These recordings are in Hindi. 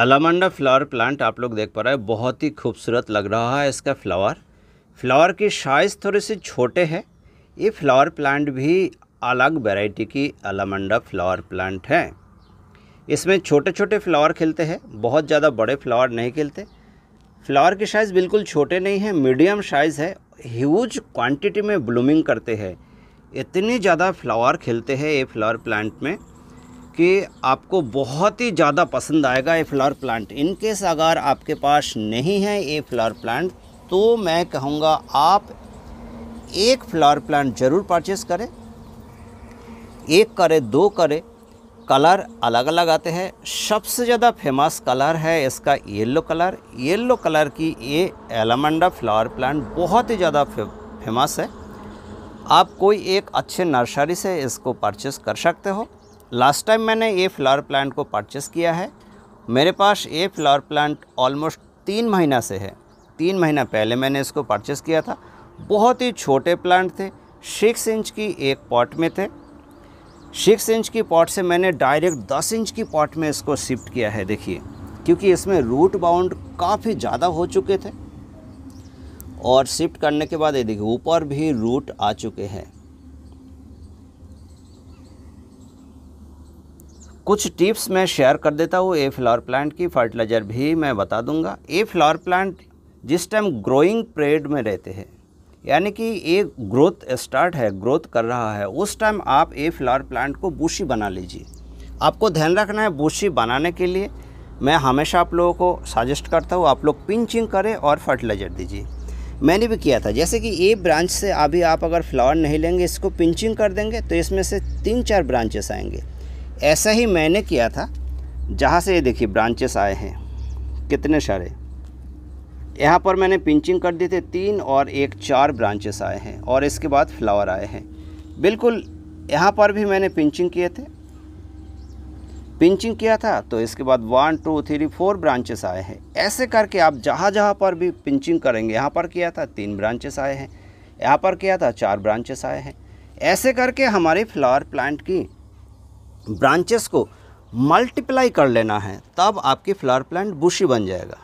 अलामंडा फ्लावर प्लांट आप लोग देख पा रहे हैं बहुत ही खूबसूरत लग रहा है इसका फ्लावर फ्लावर की साइज़ थोड़े से छोटे हैं ये फ्लावर प्लांट भी अलग वेराइटी की अलामंडा फ्लावर प्लांट है इसमें छोटे छोटे फ्लावर खिलते हैं बहुत ज़्यादा बड़े फ्लावर नहीं खिलते फ्लावर की साइज़ बिल्कुल छोटे नहीं है मीडियम साइज़ है ह्यूज क्वांटिटी में ब्लूमिंग करते हैं इतनी ज़्यादा फ्लावर खिलते हैं ये फ्लावर प्लांट में कि आपको बहुत ही ज़्यादा पसंद आएगा ये फ्लावर प्लांट केस अगर आपके पास नहीं है ये फ्लावर प्लांट तो मैं कहूँगा आप एक फ्लावर प्लांट ज़रूर परचेज़ करें एक करें दो करे कलर अलग अलग आते हैं सबसे ज़्यादा फेमस कलर है इसका येलो कलर येलो कलर की ये एलामंडा फ्लावर प्लांट बहुत ही ज़्यादा फे, फेमस है आप कोई एक अच्छे नर्सरी से इसको परचेस कर सकते हो लास्ट टाइम मैंने ये फ्लावर प्लांट को परचेस किया है मेरे पास ये फ्लावर प्लांट ऑलमोस्ट तीन महीना से है तीन महीना पहले मैंने इसको परचेस किया था बहुत ही छोटे प्लांट थे सिक्स इंच की एक पॉट में थे सिक्स इंच की पॉट से मैंने डायरेक्ट दस इंच की पॉट में इसको शिफ्ट किया है देखिए क्योंकि इसमें रूट बाउंड काफ़ी ज़्यादा हो चुके थे और शिफ्ट करने के बाद ये देखिए ऊपर भी रूट आ चुके हैं कुछ टिप्स मैं शेयर कर देता हूँ ए फ्लावर प्लांट की फर्टिलाइज़र भी मैं बता दूंगा ए फ्लावर प्लांट जिस टाइम ग्रोइंग पीरियड में रहते हैं यानी कि एक ग्रोथ स्टार्ट है ग्रोथ कर रहा है उस टाइम आप ए फ्लावर प्लांट को बूशी बना लीजिए आपको ध्यान रखना है बूशी बनाने के लिए मैं हमेशा आप लोगों को सजेस्ट करता हूँ आप लोग पिंचिंग करें और फर्टिलाइज़र दीजिए मैंने भी किया था जैसे कि ए ब्रांच से अभी आप अगर फ्लावर नहीं लेंगे इसको पिंचिंग कर देंगे तो इसमें से तीन चार ब्रांचेस आएंगे ऐसा ही मैंने किया था जहाँ से ये देखिए ब्रांचेस आए हैं कितने सारे यहाँ पर मैंने पिंचिंग कर दिए थे तीन और एक चार ब्रांचेस आए हैं और इसके बाद फ्लावर आए हैं बिल्कुल यहाँ पर भी मैंने पिंचिंग किए थे पिंचिंग किया था तो इसके बाद one two three four branches आए हैं ऐसे करके आप जहाँ जहाँ पर भी पिंचिंग करेंगे यहाँ पर किया था तीन ब्रांचेस आए हैं यहाँ पर किया था चार ब्रांचेस आए हैं ऐसे करके हमारे फ्लावर प्लांट की ब्रांचेस को मल्टीप्लाई कर लेना है तब आपकी फ्लावर प्लांट बुशी बन जाएगा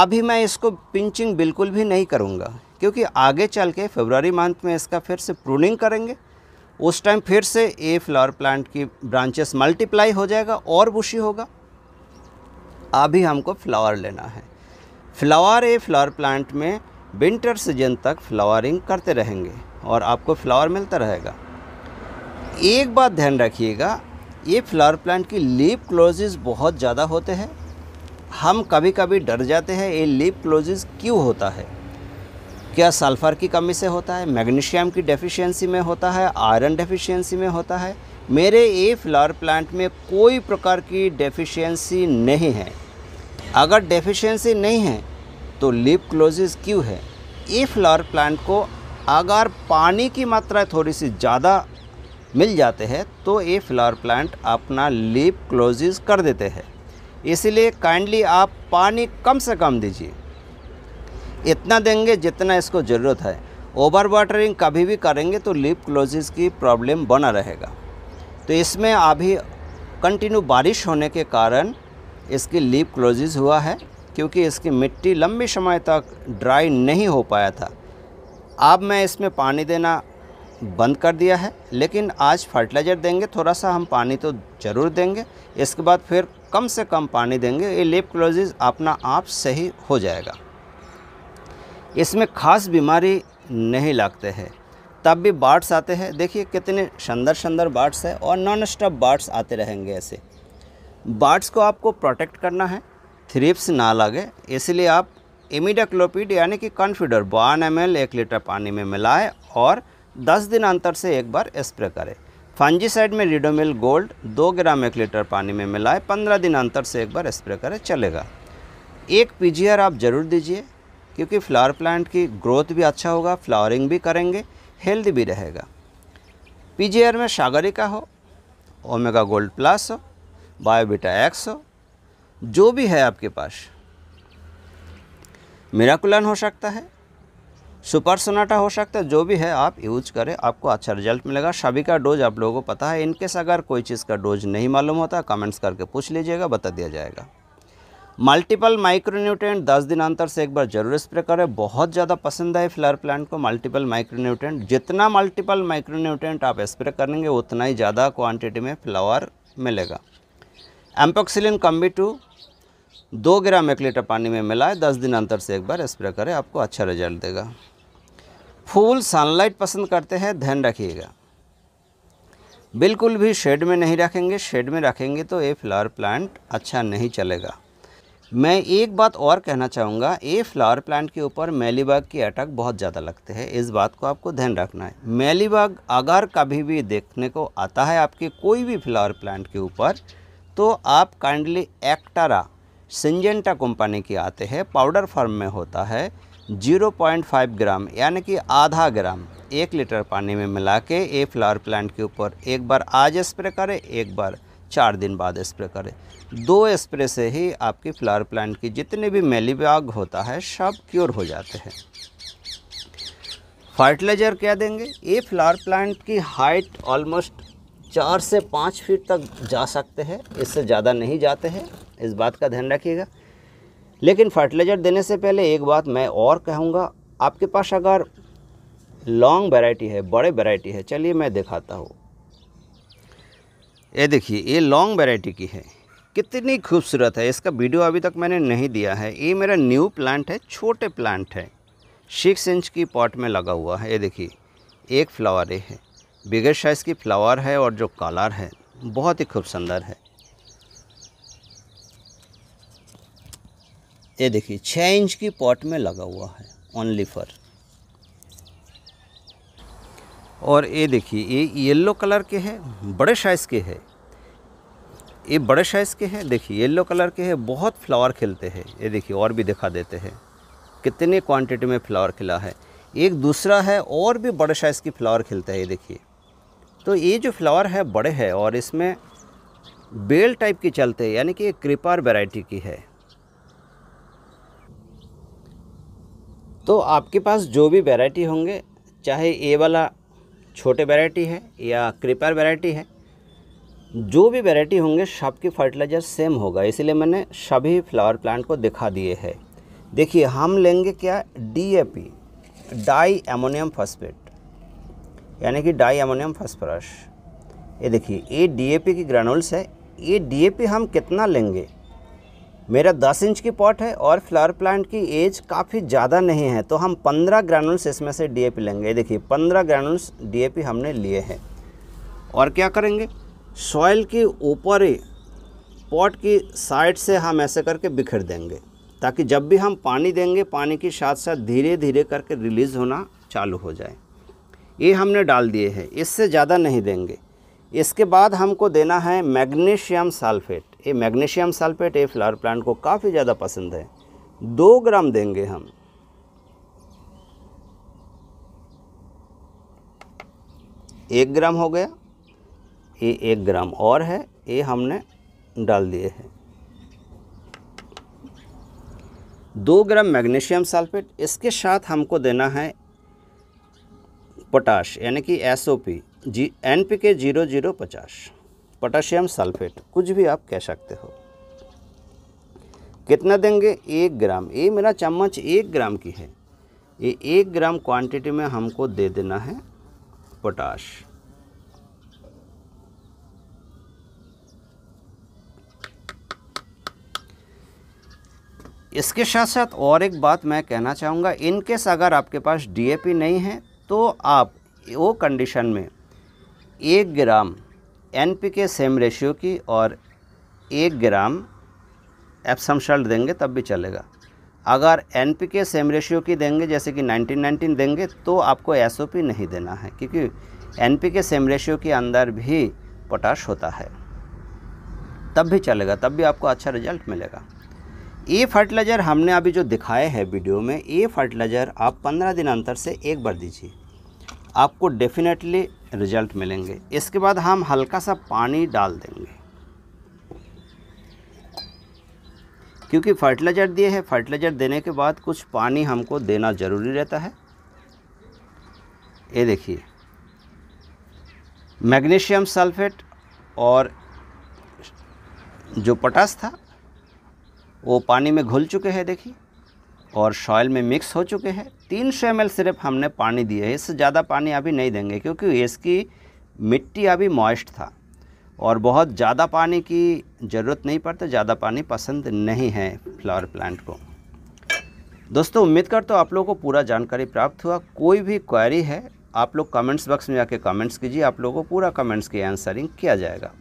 अभी मैं इसको पिंचिंग बिल्कुल भी नहीं करूँगा क्योंकि आगे चल के फेबररी मंथ में इसका फिर से प्रूनिंग करेंगे उस टाइम फिर से ए फ्लावर प्लांट की ब्रांचेस मल्टीप्लाई हो जाएगा और बुशी होगा अभी हमको फ्लावर लेना है फ्लावर ए फ्लावर प्लांट में विंटर सीजन तक फ्लावरिंग करते रहेंगे और आपको फ्लावर मिलता रहेगा एक बात ध्यान रखिएगा ये फ्लावर प्लांट की लीप क्लोजेस बहुत ज़्यादा होते हैं हम कभी कभी डर जाते हैं ये लीप क्लोजेस क्यों होता है क्या सल्फ़र की कमी से होता है मैग्नीशियम की डेफिशिएंसी में होता है आयरन डेफिशिएंसी में होता है मेरे ये फ्लावर प्लांट में कोई प्रकार की डेफिशिएंसी नहीं है अगर डेफिशिएंसी नहीं है तो लीप क्लोजेस क्यों है ये फ्लावर प्लांट को अगर पानी की मात्रा थोड़ी सी ज़्यादा मिल जाते हैं तो ये फ्लावर प्लांट अपना लीप क्लोज कर देते हैं इसलिए काइंडली आप पानी कम से कम दीजिए इतना देंगे जितना इसको ज़रूरत है ओवर वाटरिंग कभी भी करेंगे तो लीप क्लोजिज की प्रॉब्लम बना रहेगा तो इसमें अभी कंटिन्यू बारिश होने के कारण इसकी लीप क्लोजिज हुआ है क्योंकि इसकी मिट्टी लंबे समय तक ड्राई नहीं हो पाया था अब मैं इसमें पानी देना बंद कर दिया है लेकिन आज फर्टिलाइज़र देंगे थोड़ा सा हम पानी तो ज़रूर देंगे इसके बाद फिर कम से कम पानी देंगे ये लेप क्लोजिज अपना आप सही हो जाएगा इसमें खास बीमारी नहीं लगते हैं तब भी बाट्स आते हैं देखिए कितने सुंदर सुंदर बाट्स है और नॉन स्टॉप बाट्स आते रहेंगे ऐसे बाट्स को आपको प्रोटेक्ट करना है थ्रिप्स ना लगे इसलिए आप इमिडाक्लोपीड यानी कि कॉन्फिडर वन एम एक लीटर पानी में मिलाएं और दस दिन अंतर से एक बार स्प्रे करें फंजीसाइड में रिडोमिल गोल्ड दो ग्राम एक लीटर पानी में मिलाए पंद्रह दिन अंतर से एक बार स्प्रे करें चलेगा एक पीजीआर आप ज़रूर दीजिए क्योंकि फ्लावर प्लांट की ग्रोथ भी अच्छा होगा फ्लावरिंग भी करेंगे हेल्दी भी रहेगा पीजीआर में सागरिका हो ओमेगा गोल्ड प्लस हो बायोबीटा एक्स हो जो भी है आपके पास मेराकुलन हो सकता है सुपर सोनाटा हो सकता है जो भी है आप यूज करें आपको अच्छा रिजल्ट मिलेगा सभी का डोज आप लोगों को पता है इनकेस अगर कोई चीज़ का डोज नहीं मालूम होता कमेंट्स करके पूछ लीजिएगा बता दिया जाएगा मल्टीपल माइक्रोन्यूट्रेंट 10 दिन अंतर से एक बार जरूर स्प्रे करें बहुत ज़्यादा पसंद है फ्लावर प्लांट को मल्टीपल माइक्रोन्यूट्रेंट जितना मल्टीपल माइक्रोन्यूट्रेंट आप स्प्रे करेंगे उतना ही ज़्यादा क्वांटिटी में फ्लावर मिलेगा एम्पोक्सिलिन कम्बी टू दो ग्राम एक लीटर पानी में मिलाए दस दिन अंतर से एक बार स्प्रे करें आपको अच्छा रिजल्ट देगा फूल सनलाइट पसंद करते हैं ध्यान रखिएगा बिल्कुल भी शेड में नहीं रखेंगे शेड में रखेंगे तो ये फ्लावर प्लांट अच्छा नहीं चलेगा मैं एक बात और कहना चाहूँगा ये फ्लावर प्लांट के ऊपर मैलीबाग की अटैक बहुत ज़्यादा लगते हैं इस बात को आपको ध्यान रखना है मैलीबाग अगर कभी भी देखने को आता है आपके कोई भी फ्लावर प्लांट के ऊपर तो आप काइंडली एक्टारा सिंजेंटा कंपनी की आते हैं पाउडर फॉर्म में होता है 0.5 ग्राम यानी कि आधा ग्राम एक लीटर पानी में मिला के ये फ्लावर प्लांट के ऊपर एक बार आज स्प्रे करें एक बार चार दिन बाद स्प्रे करें दो स्प्रे से ही आपकी फ्लावर प्लांट की जितने भी मेलीबाग होता है सब क्योर हो जाते हैं फर्टिलाइज़र क्या देंगे ये फ्लावर प्लांट की हाइट ऑलमोस्ट चार से पाँच फीट तक जा सकते हैं इससे ज़्यादा नहीं जाते हैं इस बात का ध्यान रखिएगा लेकिन फर्टिलाइज़र देने से पहले एक बात मैं और कहूँगा आपके पास अगर लॉन्ग वैरायटी है बड़े वैरायटी है चलिए मैं दिखाता हूँ ये देखिए ये लॉन्ग वैरायटी की है कितनी खूबसूरत है इसका वीडियो अभी तक मैंने नहीं दिया है ये मेरा न्यू प्लांट है छोटे प्लांट है सिक्स इंच की पॉट में लगा हुआ है ये देखिए एक फ्लावर है बिगर साइज़ की फ्लावर है और जो कलर है बहुत ही खूब सुंदर है ये देखिए छः इंच की पॉट में लगा हुआ है ओनली फॉर और ये देखिए ये येलो कलर के हैं बड़े साइज़ के है ये बड़े साइज़ के हैं देखिए येलो कलर के हैं बहुत फ्लावर खिलते हैं ये देखिए और भी दिखा देते हैं कितने क्वांटिटी में फ्लावर खिला है एक दूसरा है और भी बड़े साइज़ की फ्लावर खिलता है ये देखिए तो ये जो फ्लावर है बड़े है और इसमें बेल टाइप के चलते हैं यानी कि एक क्रिपार वैरायटी की है तो आपके पास जो भी वैरायटी होंगे चाहे ये वाला छोटे वैरायटी है या क्रिपार वैरायटी है जो भी वैरायटी होंगे सब की फर्टिलाइज़र सेम होगा इसलिए मैंने सभी फ्लावर प्लांट को दिखा दिए है देखिए हम लेंगे क्या D A P diammonium phosphate यानी कि डाई अमोनियम फॉस्फोरस ये देखिए ये डीएपी की ग्रैनुल्स है ये डीएपी हम कितना लेंगे मेरा 10 इंच की पॉट है और फ्लावर प्लांट की एज काफ़ी ज़्यादा नहीं है तो हम 15 ग्रैनुल्स इसमें से डीएपी लेंगे ये देखिए 15 ग्रैनुल्स डीएपी हमने लिए हैं और क्या करेंगे सॉइल के ऊपर ही पॉट की साइड से हम ऐसे करके बिखर देंगे ताकि जब भी हम पानी देंगे पानी के साथ साथ धीरे धीरे करके रिलीज़ होना चालू हो जाए ये हमने डाल दिए हैं इससे ज़्यादा नहीं देंगे इसके बाद हमको देना है मैग्नीशियम सल्फेट ये मैग्नीशियम सल्फेट ये फ्लावर प्लांट को काफ़ी ज़्यादा पसंद है दो ग्राम देंगे हम एक ग्राम हो गया ये एक ग्राम और है ये हमने डाल दिए हैं दो ग्राम मैग्नीशियम सल्फेट इसके साथ हमको देना है पोटाश यानी कि एस ओ पी जी N P K zero zero पचास पोटाशियम सल्फेट कुछ भी आप कह सकते हो कितना देंगे एक ग्राम ये मेरा चम्मच एक ग्राम की है ये एक ग्राम क्वांटिटी में हमको दे देना है पोटाश इसके साथ साथ और एक बात मैं कहना चाहूँगा इनकेस अगर आपके पास डीएपी नहीं है तो आप वो कंडीशन में एक gram N P K same ratio की और एक ग्राम एप्सम शल्ट देंगे तब भी चलेगा अगर N P K same ratio की देंगे जैसे कि 1919 देंगे तो आपको एस ओ पी नहीं देना है क्योंकि N P K same ratio के अंदर भी पोटाश होता है तब भी चलेगा तब भी आपको अच्छा रिजल्ट मिलेगा ये फर्टिलाइज़र हमने अभी जो दिखाए हैं वीडियो में ये फर्टिलाइज़र आप पंद्रह दिन अंतर से एक बार दीजिए आपको डेफिनेटली रिजल्ट मिलेंगे इसके बाद हम हल्का सा पानी डाल देंगे क्योंकि फर्टिलाइज़र दिए हैं फर्टिलाइज़र देने के बाद कुछ पानी हमको देना ज़रूरी रहता है ये देखिए मैग्नीशियम सल्फेट और जो पटास था वो पानी में घुल चुके हैं देखिए और सॉयल में मिक्स हो चुके हैं तीन सौ एम सिर्फ हमने पानी दिए है इससे ज़्यादा पानी अभी नहीं देंगे क्योंकि इसकी मिट्टी अभी मॉइस्ट था और बहुत ज़्यादा पानी की ज़रूरत नहीं पड़ता ज़्यादा पानी पसंद नहीं है फ्लावर प्लांट को दोस्तों उम्मीद कर तो आप लोगों को पूरा जानकारी प्राप्त हुआ कोई भी क्वेरी है आप लोग कमेंट्स बॉक्स में जाके कमेंट्स कीजिए आप लोगों को पूरा कमेंट्स की आंसरिंग किया जाएगा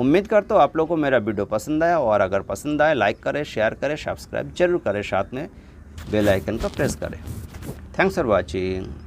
उम्मीद करता हूँ आप लोगों को मेरा वीडियो पसंद आया और अगर पसंद आए लाइक करें शेयर करें सब्सक्राइब जरूर करें साथ में बेल आइकन को प्रेस करें थैंक्स फॉर वाचिंग